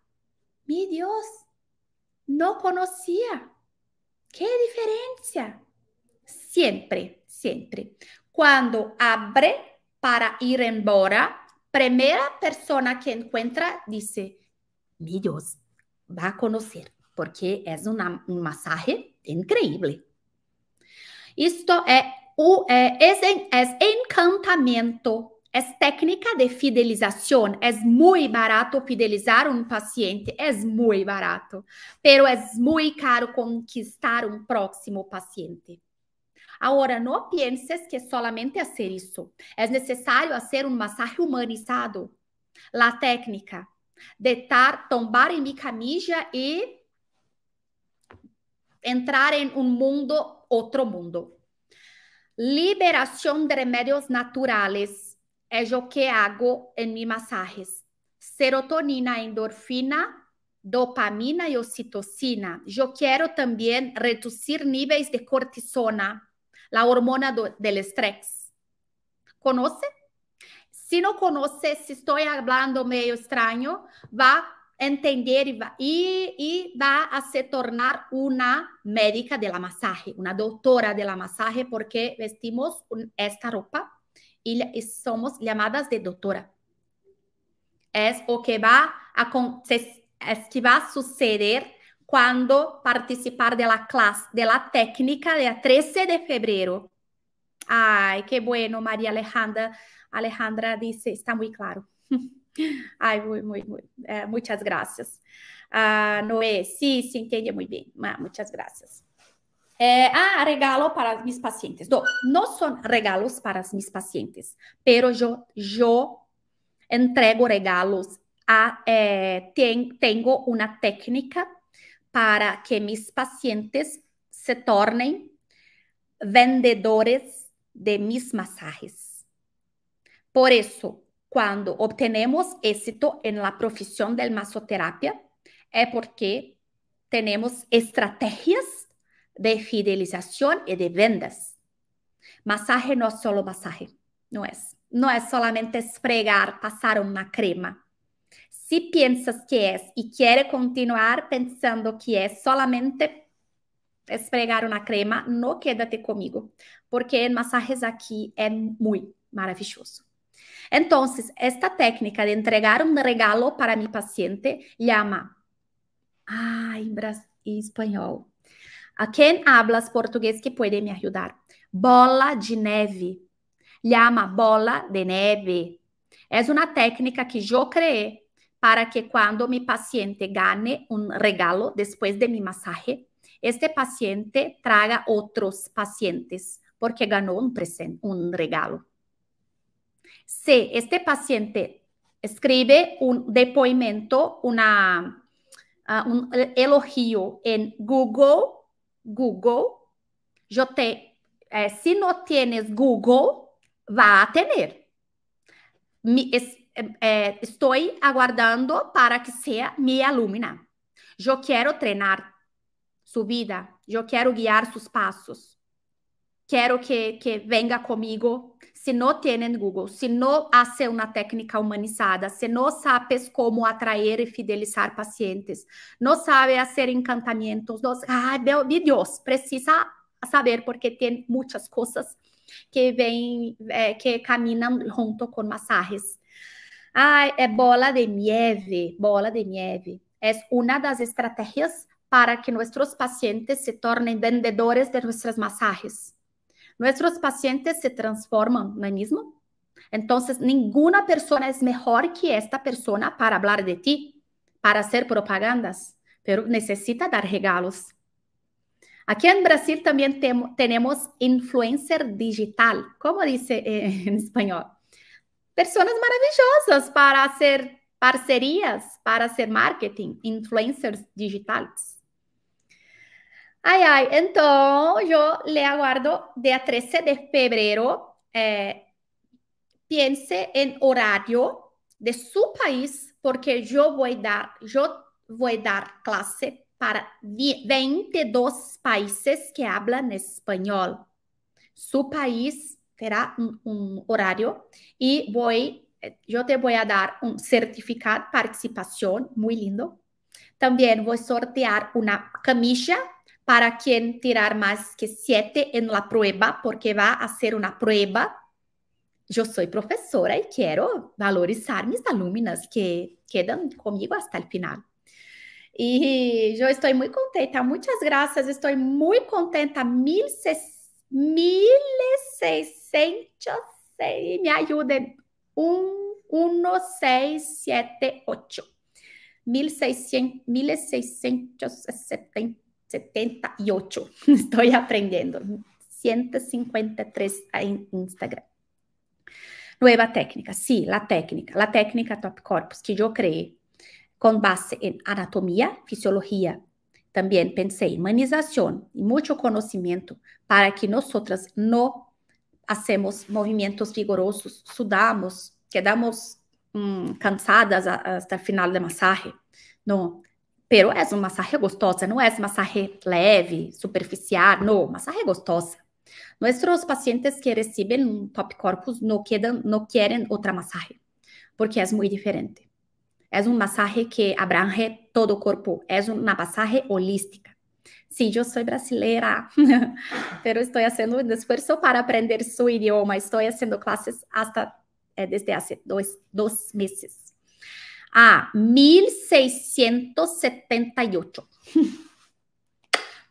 mi Dios, no conocía. ¿Qué diferencia? Siempre, siempre. Cuando abre para ir embora, primeira pessoa que encontra dice, mi Dios, conhecer a porque é um un masaje increíble. Esto é é é encantamiento, técnica de fidelização é muito barato fidelizar um paciente, é muito barato, mas é muito caro conquistar um próximo paciente. Agora, não pienses que solamente fazer é isso. É necessário hacer um massaje humanizado. A técnica de estar, tombar em minha camisa e entrar em um mundo, outro mundo. Liberação de remédios naturales é o que hago em meus massagens. Serotonina, endorfina, dopamina e ocitocina. Eu quero também reduzir níveis de cortisona la hormona del estrés. ¿Conoce? Si no conoce, si estoy hablando medio extraño, va a entender y va, y, va a se tornar una médica de la masaje, una doctora de la masaje, porque vestimos esta ropa y, somos llamadas de doctora. Es lo que va a, es que va a suceder Quando participar de la da de la técnica de 13 de febrero. Ai, que bueno, Maria Alejandra. Alejandra disse, está muy claro. Ai, muy, muy, muito. Eh, muchas gracias. Uh, Noé, sí, se entende muito bem. Ah, muchas gracias. Eh, ah, regalo para mis pacientes. Não são regalos para mis pacientes, pero yo, yo entrego regalos a, eh, ten, tengo técnica para que mis pacientes se tornen vendedores de mis masajes. Por eso, cuando obtenemos éxito en la profesión del masoterapia, es porque tenemos estrategias de fidelización y de ventas. Masaje no es solo masaje, no es. No es solamente esfregar, pasar una crema. se pensas que é e quer continuar pensando que é solamente esfregar uma crema, não quédate comigo, porque massagens aqui é muito maravilhoso. Então, esta técnica de entregar um regalo para meu paciente chama. Ah, em, espanhol. A quem hablas português que pode me ajudar? Bola de neve. Chama bola de neve. É uma técnica que eu criei para que cuando mi paciente gane un regalo después de mi masaje, este paciente traga otros pacientes porque ganó un, presente, un regalo. Si este paciente escribe un depoimento, una, ah, un elogio en Google, Google, yo te, eh, si no tienes Google, va a tener. Mi, é, é estou aguardando para que seja minha alumna. Eu quero treinar sua vida. Eu quero guiar seus passos. Quero que, que venha comigo. Se não tem Google, se não hace uma técnica humanizada, se não sabes como atrair e fidelizar pacientes, não sabe fazer encantamentos, não... ai meu Deus, precisa saber porque tem muitas coisas que vem, eh, que caminham junto com massagens ah, é bola de nieve, bola de nieve. É uma das estratégias para que nossos pacientes se tornem vendedores de nossas massagens. Nossos pacientes se transformam, não é mesmo? Então, nenhuma pessoa é melhor que esta pessoa para falar de ti, para fazer propagandas, mas necessita dar regalos. Aqui no Brasil também temos influencer digital, como diz eh, em espanhol pessoas maravilhosas para ser parcerias, para ser marketing, influencers digitais. Ai, ai, então eu le aguardo dia 13 de fevereiro. Eh, pense em horário de seu país, porque eu vou dar, eu vou dar classe para 22 países que falam espanhol. Seu país terá um, um horário e vou, eu te vou dar um certificado de participação, muito lindo. Também vou sortear uma camisa para quem tirar mais que sete em la prueba, porque vai ser uma prueba. Eu sou professora e quero valorizar minhas alunas que quedam comigo até o final. E eu estou muito contenta, muitas graças, estou muito contenta. 1.600 seis me ayuden. 1, 1, 6, 7, 8. 1678. Estoy aprendiendo. 153 en Instagram. Nueva técnica, sí, la técnica, la técnica Top Corpus que yo creé con base en anatomía, fisiología. También pensé en humanización y mucho conocimiento para que nosotras no hacemos movimentos vigorosos, sudamos, quedamos hum, cansadas até o final do massagem. Não. Pero é uma massagem gostosa, não é massagem leve, superficial, não, massagem gostosa. Nossos pacientes que recebem um top corpus não, quedam, não querem outra massagem, porque é muito diferente. É um massagem que abrange todo o corpo, é uma massagem holística. Sim, eu sou brasileira, mas estou fazendo esforço para aprender seu idioma. Estou fazendo classes hasta, eh, desde há dois, dois meses. Ah, 1678.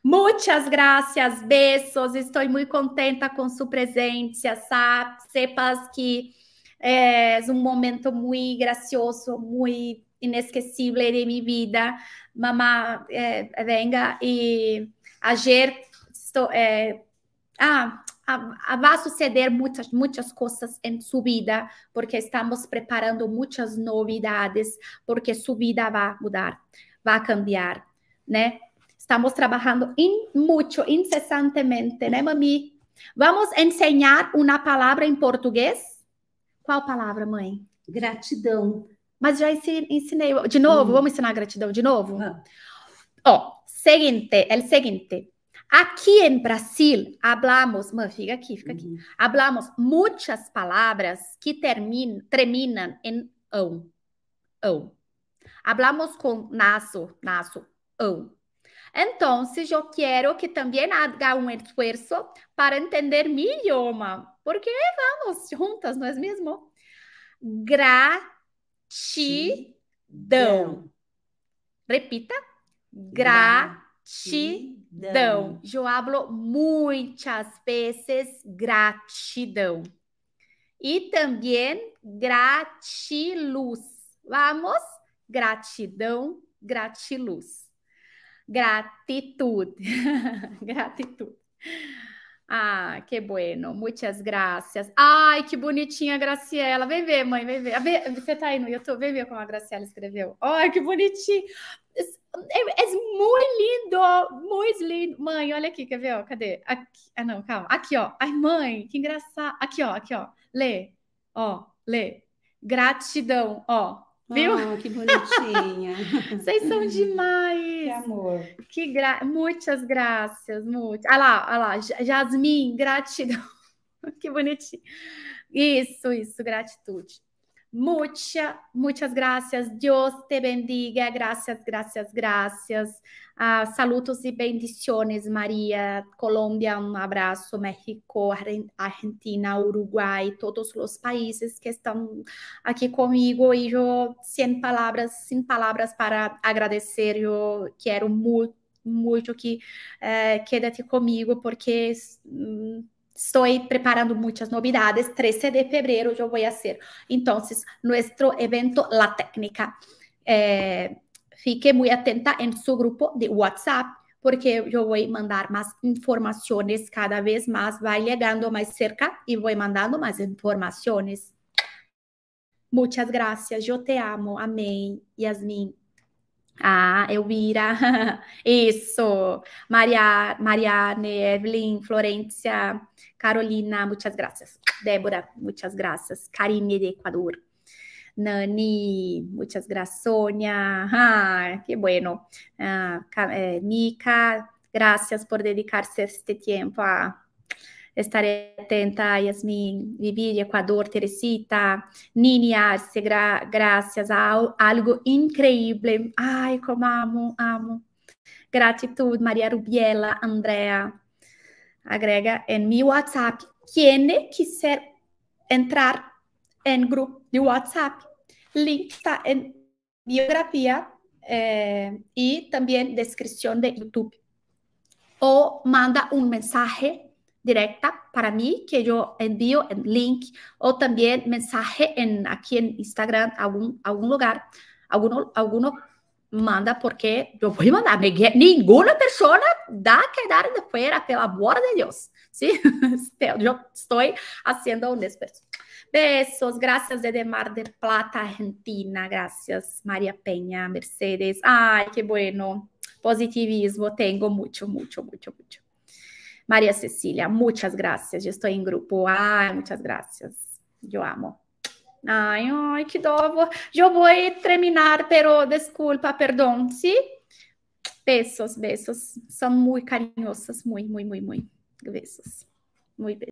Muitas graças, beijos. Estou muito contenta com sua presença, sabe? Sepas que eh, é um momento muito gracioso, muito inesquecible de minha vida, mamá, é, venga e é, ah, a esto, eh, ah, va suceder muitas, muitas coisas em sua vida, porque estamos preparando muitas novidades, porque sua vida vai mudar, vai cambiar, né? Estamos trabalhando in, muito, incessantemente, né, mami? Vamos ensinar uma palavra em português? Qual palavra, mãe? Gratidão. Mas já ensinei. De novo, hum. vamos ensinar gratidão de novo? Ó, seguinte, é o seguinte. Aqui em Brasil, hablamos, mãe, fica aqui, fica aqui. Uhum. Hablamos muitas palavras que terminam, terminam em ão. ão. Hablamos com naso, naso, ão. Então, eu quero que também haja um esforço para entender meu idioma, porque vamos juntas, não é mesmo? Gratidão Gratidão. Repita. Gratidão. Eu hablo muitas vezes gratidão. E também gratiluz. Vamos? Gratidão, gratiluz. Gratitude. gratitude. Ah, que bueno, muitas graças. Ai, que bonitinha a Graciela. Vem ver, mãe, vem ver. Você tá aí no YouTube, vem ver como a Graciela escreveu. Ai, que bonitinho. É, é muito lindo, muito lindo. Mãe, olha aqui, quer ver? Ó, cadê? Aqui, ah, não, calma. Aqui, ó. Ai, mãe, que engraçado. Aqui, ó, aqui, ó. Lê, ó, lê. Gratidão, ó. Viu? Ah, que bonitinha. Vocês são demais. Que amor. Que gra... Muitas graças, muitas. Ah lá, ah lá, Jasmin, gratidão. que bonitinho. Isso, isso, gratitude. Muito, muchas gracias. Deus te bendiga. Gracias, gracias, gracias. Ah, saludos e bendiciones, Maria. Colômbia, um abraço. México, Argentina, Uruguai, todos os países que estão aqui comigo. E eu, sem palavras, sem palavras para agradecer. Eu quero muito, muito que eh, quede comigo, porque. Mm, Estou preparando muitas novidades. 13 de fevereiro eu vou fazer, então, nosso evento La Técnica. Eh, fique muito atenta em seu grupo de WhatsApp, porque eu vou mandar mais informações cada vez mais. Vai chegando mais cerca e vou mandando mais informações. Muitas graças. Eu te amo. Amém. Yasmin. Ah, Elvira, isso, Maria, Mariane, Evelyn, Florencia, Carolina, muitas graças. Débora, muitas graças. Karine de Equador. Nani, muitas graças, Sonia, ah, qué bueno. Ah, eh, Mika, gracias por dedicarse este tempo a, Estarei atenta, Yasmin, Viviria, Equador, Teresita, Nini Arce, gra graças a algo incrível. Ai, como amo, amo. Gratitude, Maria Rubiela, Andrea. Agrega em meu WhatsApp. Quem quiser entrar em grupo de WhatsApp, link está em biografia eh, e também descrição de YouTube. Ou manda um mensagem directa para mí que yo envío en link o también mensaje en, aquí en Instagram a algún lugar. Alguno, alguno manda porque yo voy a mandar. Ninguna persona da a quedar de fuera, la amor de Dios. ¿sí? Este, yo estoy haciendo un esfuerzo. Besos, gracias de Mar del Plata, Argentina. Gracias, María Peña, Mercedes. Ay, qué bueno. Positivismo, tengo mucho, mucho, mucho, mucho. Maria Cecilia, muitas graças. Estou em grupo. Ai, muitas graças. Eu amo. Ai, ai, que dovo. Eu vou terminar, pero desculpa, perdão. Sim? Beijos, Besos, besos. São muito carinhosos. Muito, muito, muito, muito. Besos. Muito beijos.